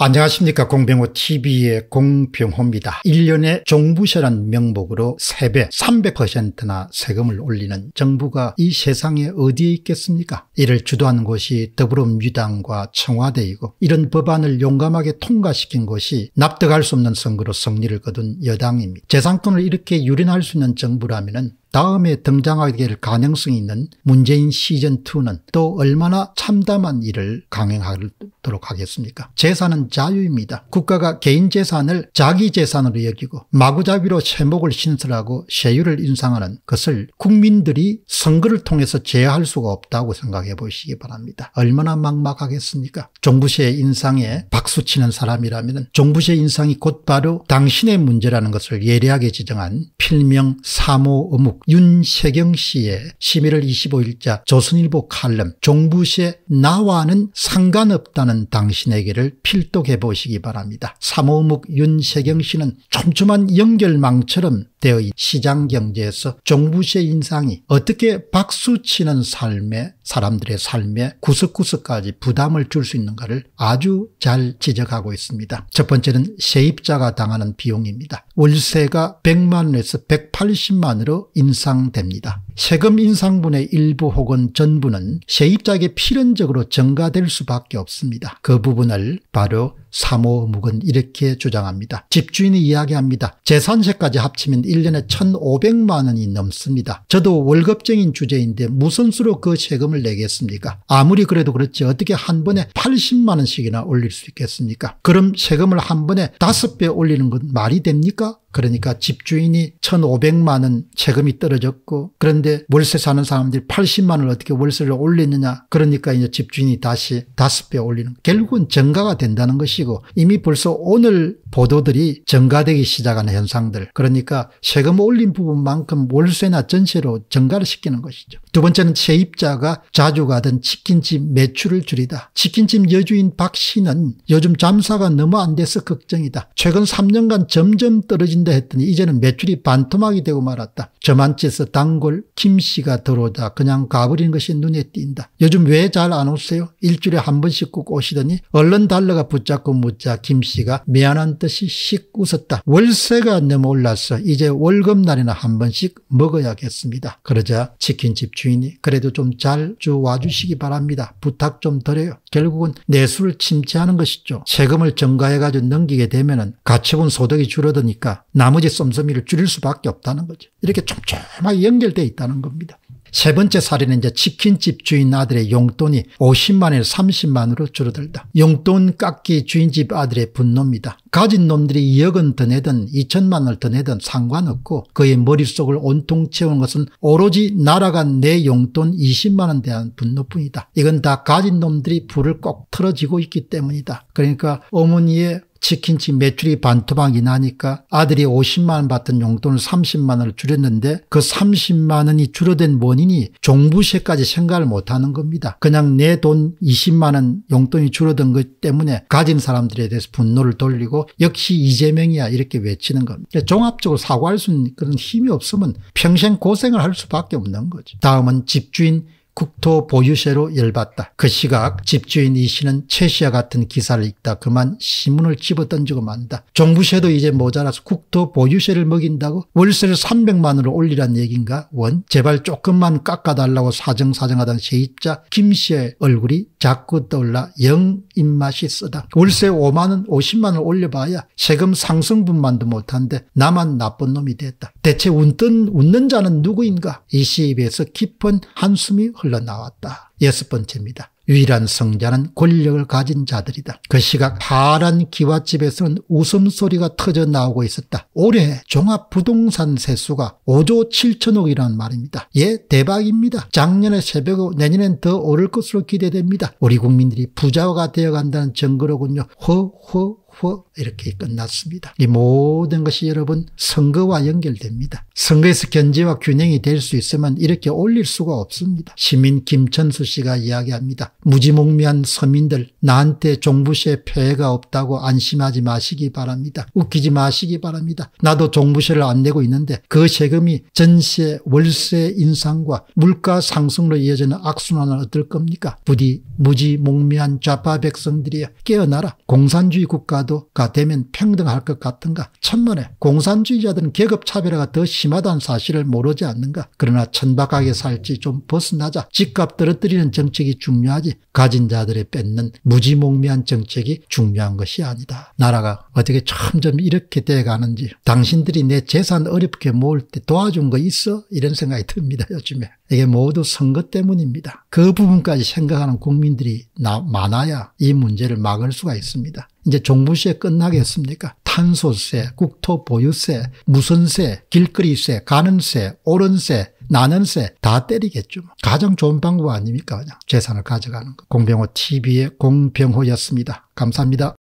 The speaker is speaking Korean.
안녕하십니까 공병호TV의 공병호입니다. 1년에 종부세란 명목으로 세배 300%나 세금을 올리는 정부가 이 세상에 어디에 있겠습니까? 이를 주도하는 것이 더불어민주당과 청와대이고 이런 법안을 용감하게 통과시킨 것이 납득할 수 없는 선거로 승리를 거둔 여당입니다. 재산권을 이렇게 유린할 수 있는 정부라면 다음에 등장하게 될 가능성이 있는 문재인 시즌2는 또 얼마나 참담한 일을 강행할 않도록 하겠습니까 재산은 자유입니다. 국가가 개인 재산을 자기 재산으로 여기고 마구잡이로 세목을 신설하고 세율을 인상하는 것을 국민들이 선거를 통해서 제어할 수가 없다고 생각해 보시기 바랍니다. 얼마나 막막하겠습니까 종부세 인상에 박수치는 사람이라면 종부세 인상이 곧바로 당신의 문제라는 것을 예리하게 지정한 필명 사모 어묵 윤세경 씨의 11월 25일자 조선일보 칼럼 종부세 나와는 상관없다는 있는 당신에게를 필독해 보시기 바랍니다. 사모묵 윤세경 씨는 촘촘한 연결망처럼 되어 시장 경제에서 종부세 인상이 어떻게 박수치는 삶에 사람들의 삶에 구석구석까지 부담을 줄 수 있는가를 아주 잘 지적하고 있습니다. 첫 번째는 세입자가 당하는 비용입니다. 월세가 100만원에서 180만원으로 인상됩니다. 세금 인상분의 일부 혹은 전부는 세입자에게 필연적으로 증가될 수밖에 없습니다. 그 부분을 바로 3호 묵은 이렇게 주장합니다. 집주인이 이야기합니다. 재산세까지 합치면 1년에 1,500만 원이 넘습니다. 저도 월급쟁인 주제인데 무슨 수로 그 세금을 내겠습니까? 아무리 그래도 그렇지 어떻게 한 번에 80만 원씩이나 올릴 수 있겠습니까? 그럼 세금을 한 번에 5배 올리는 건 말이 됩니까? 그러니까 집주인이 1,500만 원 세금이 떨어졌고 그런데 월세 사는 사람들이 80만 원을 어떻게 월세를 올리느냐 그러니까 이제 집주인이 다시 다섯 배 올리는 결국은 증가가 된다는 것이고 이미 벌써 오늘 보도들이 증가되기 시작하는 현상들 그러니까 세금 올린 부분만큼 월세나 전세로 증가를 시키는 것이죠. 두 번째는 세입자가 자주 가던 치킨집 매출을 줄이다. 치킨집 여주인 박 씨는 요즘 잠사가 너무 안 돼서 걱정이다. 최근 3년간 점점 떨어진다 했더니 이제는 매출이 반토막이 되고 말았다. 저만치에서 단골 김 씨가 들어오자 그냥 가버린 것이 눈에 띈다. 요즘 왜 잘 안 오세요? 일주일에 한 번씩 꼭 오시더니 얼른 달러가 붙잡고 묻자 김 씨가 미안한 뜻 듯이 씩 웃었다. 월세가 안내 올랐어. 이제 월급날이나 한 번씩 먹어야겠습니다. 그러자 치킨집 주인이 그래도 좀잘 와주시기 바랍니다. 부탁 좀 드려요. 결국은 내수를 침체하는 것이죠. 세금을 증가해가지고 넘기게 되면 은 가처분 소득이 줄어드니까 나머지 썸썸이를 줄일 수밖에 없다는 거죠. 이렇게 촘촘하게 연결돼 있다는 겁니다. 세 번째 사례는 이제 치킨집 주인 아들의 용돈이 50만에서 30만으로 줄어들다. 용돈 깎기 주인집 아들의 분노입니다. 가진 놈들이 2억은 더 내든 2천만 원을 더 내든 상관없고 그의 머릿속을 온통 채운 것은 오로지 날아간 내 용돈 20만 원에 대한 분노뿐이다. 이건 다 가진 놈들이 불을 꼭 틀어지고 있기 때문이다. 그러니까 어머니의 치킨집 매출이 반토막이 나니까 아들이 50만 원 받던 용돈을 30만 원을 줄였는데 그 30만 원이 줄어든 원인이 종부세까지 생각을 못하는 겁니다. 그냥 내 돈 20만 원 용돈이 줄어든 것 때문에 가진 사람들에 대해서 분노를 돌리고 역시 이재명이야 이렇게 외치는 겁니다. 종합적으로 사과할 수 있는 그런 힘이 없으면 평생 고생을 할 수밖에 없는 거죠. 다음은 집주인 국토보유세로 열받다. 그 시각 집주인 이 씨는 최 씨와 같은 기사를 읽다 그만 신문을 집어던지고 만다. 종부세도 이제 모자라서 국토보유세를 먹인다고 월세를 300만 원을 올리란 얘긴가 원 제발 조금만 깎아달라고 사정사정하던 세입자 김 씨의 얼굴이 자꾸 떠올라 영 입맛이 쓰다. 월세 5만 원 50만 원 올려봐야 세금 상승분만도 못한데 나만 나쁜 놈이 됐다. 대체 웃던, 웃는 자는 누구인가 이씨 입에서 깊은 한숨이 흘러 흘러나왔다. 여섯 번째입니다. 유일한 성자는 권력을 가진 자들이다. 그 시각 파란 기와집에서는 웃음소리가 터져 나오고 있었다. 올해 종합부동산 세수가 5조 7천억이라는 말입니다. 예, 대박입니다. 작년에 새벽 내년엔 더 오를 것으로 기대됩니다. 우리 국민들이 부자가 되어간다는 증거로군요. 허허 후 이렇게 끝났습니다. 이 모든 것이 여러분 선거와 연결됩니다. 선거에서 견제와 균형이 될 수 있으면 이렇게 올릴 수가 없습니다. 시민 김천수 씨가 이야기합니다. 무지몽미한 서민들 나한테 종부세 폐해가 없다고 안심하지 마시기 바랍니다. 웃기지 마시기 바랍니다. 나도 종부세를 안 내고 있는데 그 세금이 전세 월세 인상과 물가 상승으로 이어지는 악순환을 어떨 겁니까? 부디 무지몽미한 좌파 백성들이 깨어나라. 공산주의 국가 노마가 되면 평등할 것 같은가 천문에 공산주의자들은 계급차별화가 더 심하다는 사실을 모르지 않는가 그러나 천박하게 살지 좀 벗어나자 집값 떨어뜨리는 정책이 중요하지 가진 자들의 뺏는 무지몽미한 정책이 중요한 것이 아니다. 나라가 어떻게 점점 이렇게 돼가는지 당신들이 내 재산 어렵게 모을 때 도와준 거 있어? 이런 생각이 듭니다. 요즘에. 이게 모두 선거 때문입니다. 그 부분까지 생각하는 국민들이 많아야 이 문제를 막을 수가 있습니다. 이제 종부세 끝나겠습니까? 탄소세, 국토보유세, 무선세, 길거리세, 가는세, 오른세, 나는세 다 때리겠죠. 뭐. 가장 좋은 방법 아닙니까? 그냥 재산을 가져가는 거. 공병호 TV의 공병호였습니다. 감사합니다.